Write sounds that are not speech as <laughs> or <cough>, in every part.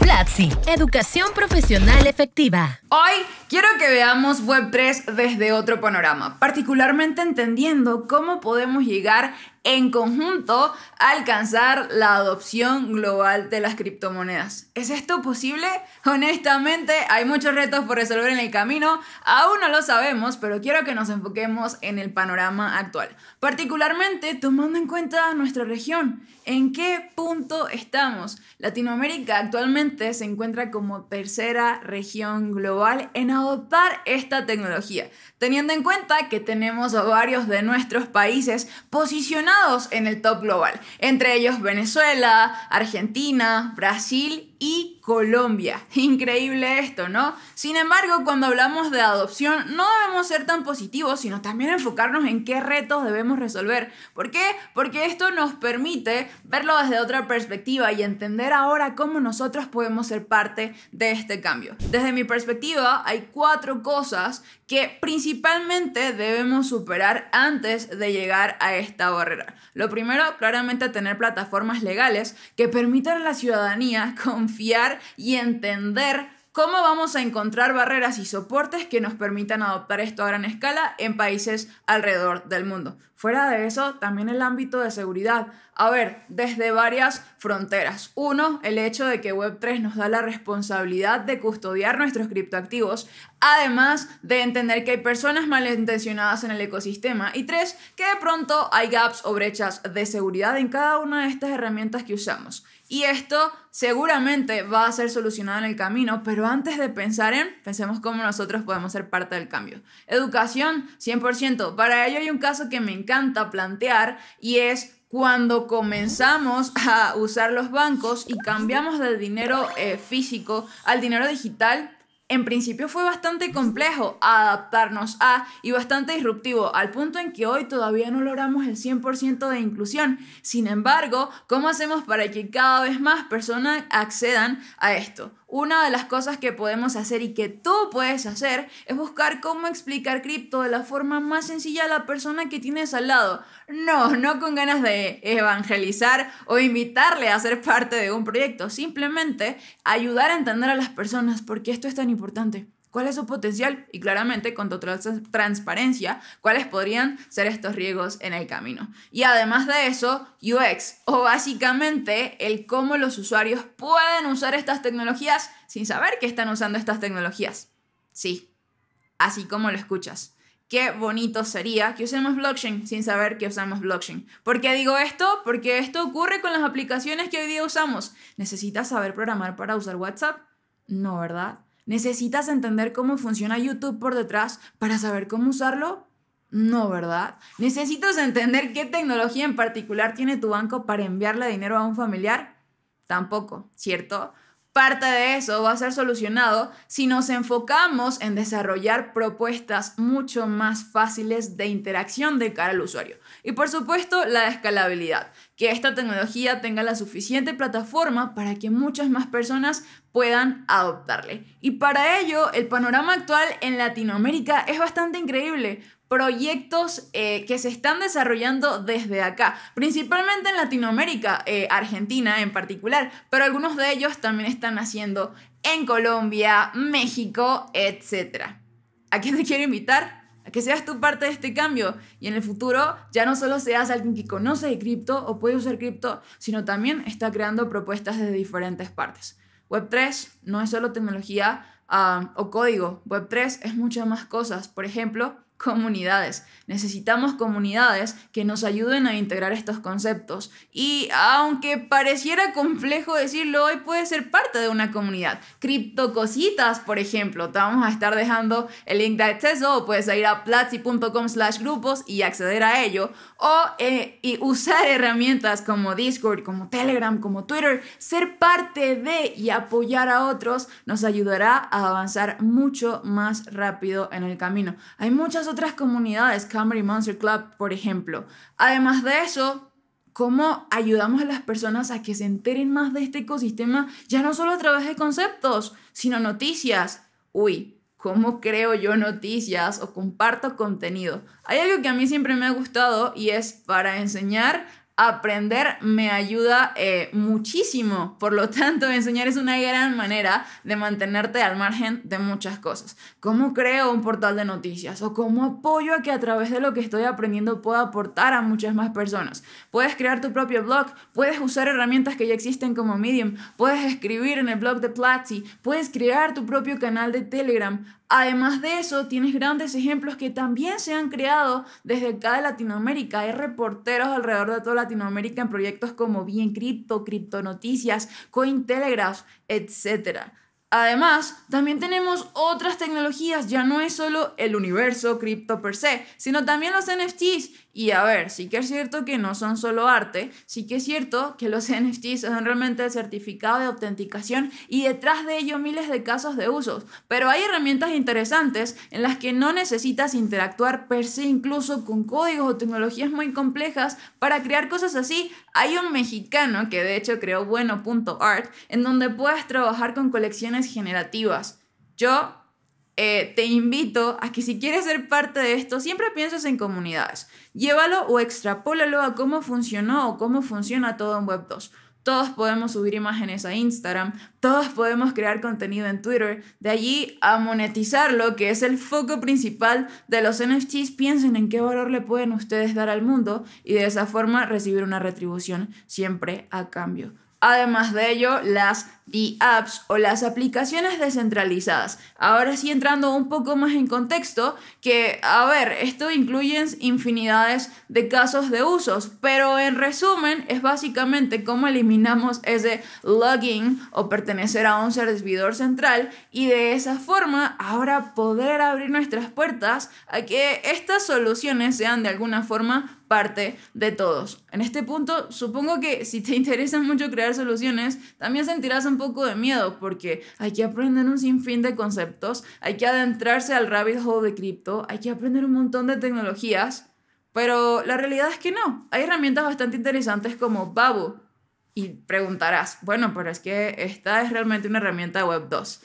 Platzi, educación profesional efectiva. Hoy quiero que veamos WordPress desde otro panorama, particularmente entendiendo cómo podemos llegar en conjunto alcanzar la adopción global de las criptomonedas. ¿Es esto posible? Honestamente, hay muchos retos por resolver en el camino, aún no lo sabemos, pero quiero que nos enfoquemos en el panorama actual, particularmente tomando en cuenta nuestra región. ¿En qué punto estamos? Latinoamérica actualmente se encuentra como tercera región global en adoptar esta tecnología teniendo en cuenta que tenemos a varios de nuestros países posicionados en el top global, entre ellos Venezuela, Argentina, Brasil y Colombia. <laughs> Increíble esto, ¿no? Sin embargo, cuando hablamos de adopción, no debemos ser tan positivos, sino también enfocarnos en qué retos debemos resolver. ¿Por qué? Porque esto nos permite verlo desde otra perspectiva y entender ahora cómo nosotros podemos ser parte de este cambio. Desde mi perspectiva, hay cuatro cosas que principalmente debemos superar antes de llegar a esta barrera. Lo primero, claramente, tener plataformas legales que permitan a la ciudadanía <laughs> confiar y entender cómo vamos a encontrar barreras y soportes que nos permitan adoptar esto a gran escala en países alrededor del mundo. Fuera de eso, también el ámbito de seguridad. A ver, desde varias fronteras. Uno, el hecho de que Web3 nos da la responsabilidad de custodiar nuestros criptoactivos, además de entender que hay personas malintencionadas en el ecosistema. Y tres, que de pronto hay gaps o brechas de seguridad en cada una de estas herramientas que usamos. Y esto seguramente va a ser solucionado en el camino, pero antes de pensar en, pensemos cómo nosotros podemos ser parte del cambio. Educación, 100%. Para ello hay un caso que me encanta plantear y es cuando comenzamos a usar los bancos y cambiamos del dinero eh, físico al dinero digital, en principio fue bastante complejo adaptarnos a y bastante disruptivo, al punto en que hoy todavía no logramos el 100% de inclusión. Sin embargo, ¿cómo hacemos para que cada vez más personas accedan a esto? Una de las cosas que podemos hacer y que tú puedes hacer es buscar cómo explicar cripto de la forma más sencilla a la persona que tienes al lado. No, no con ganas de evangelizar o invitarle a ser parte de un proyecto, simplemente ayudar a entender a las personas porque esto es tan importante cuál es su potencial y claramente con total transparencia cuáles podrían ser estos riesgos en el camino. Y además de eso, UX o básicamente el cómo los usuarios pueden usar estas tecnologías sin saber que están usando estas tecnologías. Sí, así como lo escuchas. Qué bonito sería que usemos blockchain sin saber que usamos blockchain. ¿Por qué digo esto? Porque esto ocurre con las aplicaciones que hoy día usamos. ¿Necesitas saber programar para usar WhatsApp? No, ¿verdad? ¿Necesitas entender cómo funciona YouTube por detrás para saber cómo usarlo? No, ¿verdad? ¿Necesitas entender qué tecnología en particular tiene tu banco para enviarle dinero a un familiar? Tampoco, ¿cierto? Parte de eso va a ser solucionado si nos enfocamos en desarrollar propuestas mucho más fáciles de interacción de cara al usuario. Y por supuesto, la escalabilidad, que esta tecnología tenga la suficiente plataforma para que muchas más personas puedan adoptarle. Y para ello, el panorama actual en Latinoamérica es bastante increíble, proyectos eh, que se están desarrollando desde acá, principalmente en Latinoamérica, eh, Argentina en particular, pero algunos de ellos también están haciendo en Colombia, México, etc. ¿A quién te quiero invitar? A que seas tu parte de este cambio y en el futuro ya no solo seas alguien que conoce de cripto o puede usar cripto, sino también está creando propuestas desde diferentes partes. Web3 no es solo tecnología ah, o código, Web3 es muchas más cosas. Por ejemplo, comunidades. Necesitamos comunidades que nos ayuden a integrar estos conceptos. Y aunque pareciera complejo decirlo, hoy puede ser parte de una comunidad. Criptocositas, por ejemplo. Te vamos a estar dejando el link de acceso o puedes ir a platzi.com slash grupos y acceder a ello. O eh, y usar herramientas como Discord, como Telegram, como Twitter. Ser parte de y apoyar a otros nos ayudará a avanzar mucho más rápido en el camino. Hay muchas otras comunidades, Camry Monster Club, por ejemplo. Además de eso, cómo ayudamos a las personas a que se enteren más de este ecosistema, ya no solo a través de conceptos, sino noticias. Uy, ¿cómo creo yo noticias o comparto contenido? Hay algo que a mí siempre me ha gustado y es para enseñar aprender me ayuda eh, muchísimo. Por lo tanto, enseñar es una gran manera de mantenerte al margen de muchas cosas. ¿Cómo creo un portal de noticias? ¿O cómo apoyo a que a través de lo que estoy aprendiendo pueda aportar a muchas más personas? Puedes crear tu propio blog, puedes usar herramientas que ya existen como Medium, puedes escribir en el blog de Platzi, puedes crear tu propio canal de Telegram. Además de eso, tienes grandes ejemplos que también se han creado desde acá de Latinoamérica. Hay reporteros alrededor de toda Latinoamérica en proyectos como Bien Cripto, Coin Cointelegraph, etc. Además, también tenemos otras tecnologías, ya no es solo el universo cripto per se, sino también los NFTs y a ver, sí que es cierto que no son solo arte, sí que es cierto que los <laughs> NFTs son realmente el certificado de autenticación y detrás de ello miles de casos de usos, pero hay herramientas interesantes en las que no necesitas interactuar per se incluso con códigos o tecnologías muy complejas para crear cosas así. Hay un mexicano que de hecho creó bueno.art en donde puedes trabajar con colecciones generativas. Yo eh, te invito a que si quieres ser parte de esto, siempre pienses en comunidades. Llévalo o extrapólalo a cómo funcionó o cómo funciona todo en Web 2. Todos podemos subir imágenes a Instagram, todos podemos crear contenido en Twitter, de allí a monetizarlo, que es el foco principal de los NFTs. Piensen en qué valor le pueden ustedes dar al mundo y de esa forma recibir una retribución siempre a cambio. Además de ello, las D-Apps o las aplicaciones descentralizadas. Ahora sí entrando un poco más en contexto, que a ver, esto incluye infinidades de casos de usos, pero en resumen es básicamente cómo eliminamos ese login o pertenecer a un servidor central y de esa forma ahora poder abrir nuestras puertas a que estas soluciones sean de alguna forma parte de todos. En este punto, supongo que si te <laughs> interesa mucho crear soluciones, también sentirás un poco de miedo porque hay que aprender un sinfín de conceptos, hay que adentrarse al rabbit hole de cripto, hay que aprender un montón de tecnologías, pero la realidad es que no. Hay herramientas bastante interesantes como Babu y preguntarás, bueno, pero es que esta es realmente una herramienta web 2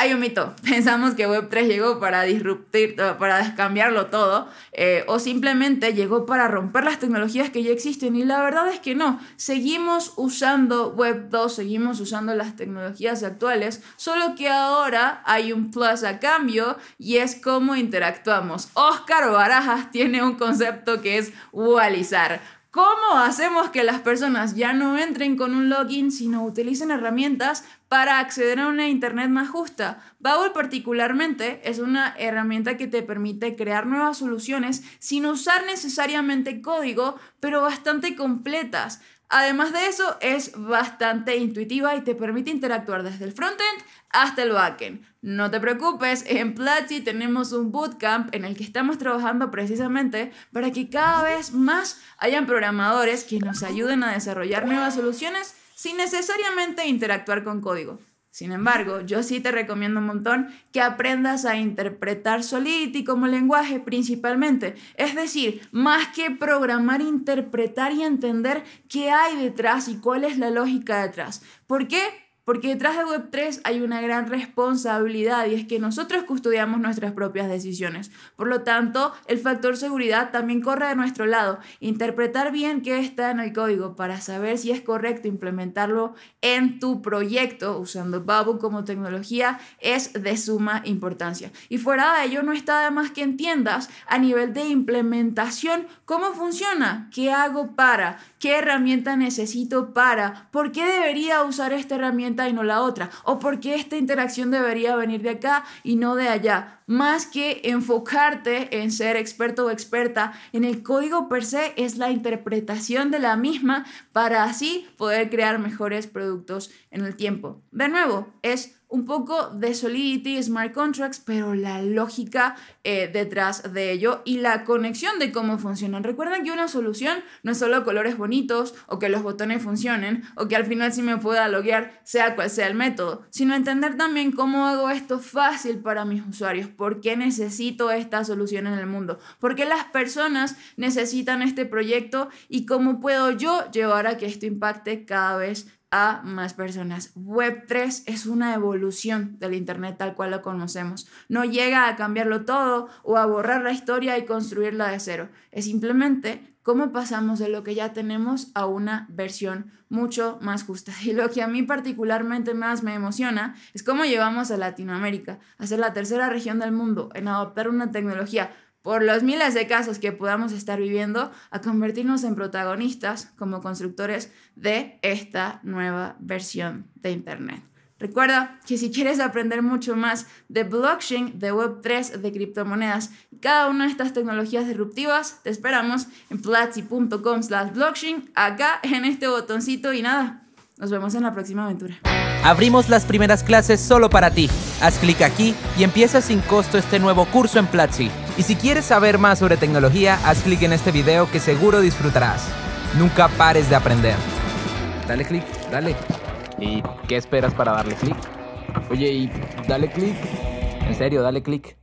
hay un mito. <laughs> Pensamos que Web3 llegó para disruptir, eh, para cambiarlo todo, eh, o simplemente llegó para romper las tecnologías que ya existen. Y la verdad es que no. Seguimos usando Web2, seguimos usando las tecnologías actuales, solo que ahora hay un plus a cambio y es cómo interactuamos. Oscar Barajas tiene un concepto que es walizar. ¿Cómo hacemos que las personas ya no entren con un login, sino utilicen herramientas para acceder a una Internet más justa. Babel particularmente es una herramienta que te permite crear nuevas soluciones sin usar necesariamente código, pero bastante completas. Además de eso, es bastante intuitiva y te permite interactuar desde el frontend hasta el backend. No te preocupes, en Platzi tenemos un bootcamp en el que estamos trabajando precisamente para que cada vez más hayan programadores que nos ayuden a desarrollar nuevas soluciones sin necesariamente interactuar con código. Sin embargo, yo sí te recomiendo un montón que aprendas a interpretar Solidity como lenguaje principalmente. Es decir, más que programar, interpretar y entender qué hay detrás y cuál es la lógica detrás. ¿Por qué? Porque detrás de Web3 hay una gran responsabilidad y es que nosotros custodiamos nuestras propias decisiones. Por lo tanto, el factor seguridad también corre de nuestro lado. Interpretar bien qué está en el código para saber si es correcto implementarlo en tu proyecto usando Babu como tecnología es de suma importancia. Y fuera de ello, no está de más que entiendas a nivel de implementación cómo funciona, qué hago para, qué herramienta necesito para, por qué debería usar esta herramienta y no la otra, o por qué esta interacción debería venir de acá y no de allá, más que enfocarte en ser experto o experta en el código per se es la interpretación de la misma para así poder crear mejores productos en el tiempo. De nuevo, es un poco de Solidity, Smart Contracts, pero la lógica eh, detrás de ello y la conexión de cómo funcionan. Recuerden que una solución no es solo colores bonitos o que los botones funcionen o que al final sí me pueda loguear, sea cual sea el método, sino entender también cómo hago esto fácil para mis usuarios, por qué necesito esta solución en el mundo, por qué las personas necesitan este proyecto y cómo puedo yo llevar a que esto impacte cada vez a más personas. Web3 es una evolución del Internet tal cual lo conocemos. No llega a cambiarlo todo o a borrar la historia y construirla de cero. Es simplemente cómo pasamos de lo que ya tenemos a una versión mucho más justa. <laughs> Y lo que a mí particularmente más me emociona es cómo llevamos a Latinoamérica a ser la tercera región del mundo en adoptar una tecnología por los miles de casos que podamos estar viviendo, a convertirnos en protagonistas como constructores de esta nueva versión de Internet. Recuerda que si quieres aprender mucho más de blockchain, de Web3, de criptomonedas cada una de estas tecnologías disruptivas, te esperamos en platzi.com slash blockchain, acá en este botoncito y nada, nos vemos en la próxima aventura. Abrimos las primeras clases solo para ti. Haz clic aquí y empieza sin costo este nuevo curso en Platzi. Y si quieres saber más sobre tecnología, haz clic en este video que seguro disfrutarás. Nunca pares de aprender. Dale clic, dale. ¿Y qué esperas para darle clic? Oye, y dale clic. En serio, dale clic.